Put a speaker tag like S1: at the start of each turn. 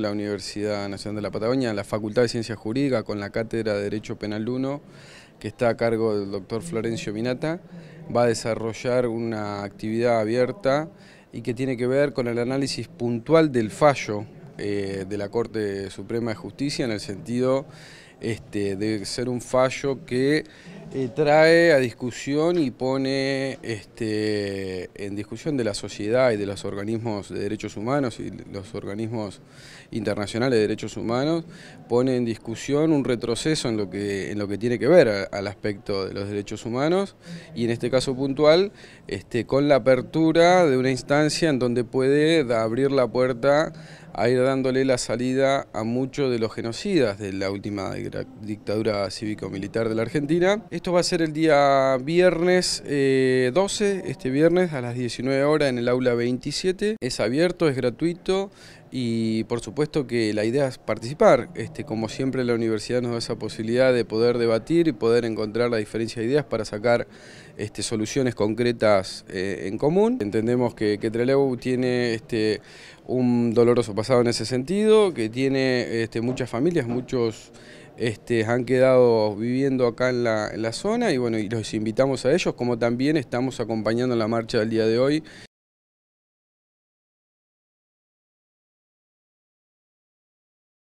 S1: La Universidad Nacional de la Patagonia, la Facultad de Ciencias Jurídicas con la Cátedra de Derecho Penal 1, que está a cargo del doctor Florencio Minata, va a desarrollar una actividad abierta y que tiene que ver con el análisis puntual del fallo eh, de la Corte Suprema de Justicia en el sentido este, de ser un fallo que eh, trae a discusión y pone este, en discusión de la sociedad y de los organismos de derechos humanos y los organismos internacionales de derechos humanos, pone en discusión un retroceso en lo que, en lo que tiene que ver al aspecto de los derechos humanos y en este caso puntual este, con la apertura de una instancia en donde puede abrir la puerta a ir dándole la salida a muchos de los genocidas de la última dictadura cívico-militar de la Argentina. Esto va a ser el día viernes 12, eh, este viernes a las 19 horas en el aula 27. Es abierto, es gratuito y por supuesto que la idea es participar. Este, como siempre la universidad nos da esa posibilidad de poder debatir y poder encontrar la diferencia de ideas para sacar este, soluciones concretas eh, en común. Entendemos que, que Trelew tiene este, un doloroso pasado en ese sentido, que tiene este, muchas familias, muchos este, han quedado viviendo acá en la, zona y bueno, y los invitamos a ellos, como también estamos acompañando la marcha del día de hoy.